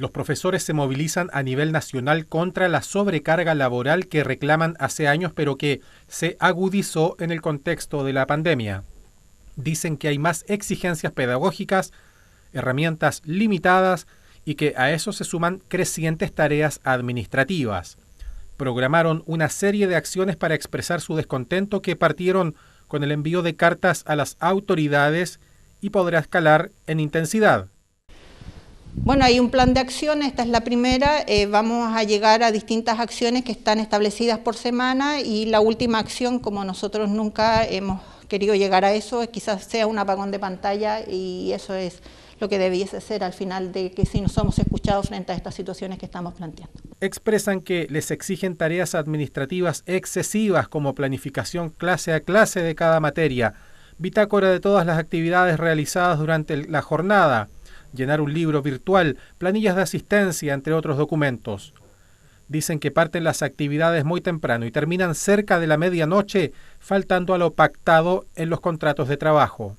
Los profesores se movilizan a nivel nacional contra la sobrecarga laboral que reclaman hace años, pero que se agudizó en el contexto de la pandemia. Dicen que hay más exigencias pedagógicas, herramientas limitadas y que a eso se suman crecientes tareas administrativas. Programaron una serie de acciones para expresar su descontento que partieron con el envío de cartas a las autoridades y podrá escalar en intensidad. Bueno, hay un plan de acción, esta es la primera, eh, vamos a llegar a distintas acciones que están establecidas por semana y la última acción, como nosotros nunca hemos querido llegar a eso, quizás sea un apagón de pantalla y eso es lo que debiese ser al final de que si nos somos escuchados frente a estas situaciones que estamos planteando. Expresan que les exigen tareas administrativas excesivas como planificación clase a clase de cada materia, bitácora de todas las actividades realizadas durante la jornada, llenar un libro virtual, planillas de asistencia, entre otros documentos. Dicen que parten las actividades muy temprano y terminan cerca de la medianoche, faltando a lo pactado en los contratos de trabajo.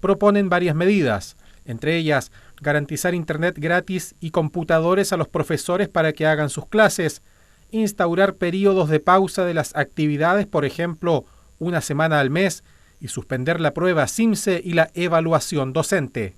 Proponen varias medidas, entre ellas garantizar Internet gratis y computadores a los profesores para que hagan sus clases, instaurar periodos de pausa de las actividades, por ejemplo, una semana al mes, y suspender la prueba CIMSE y la evaluación docente.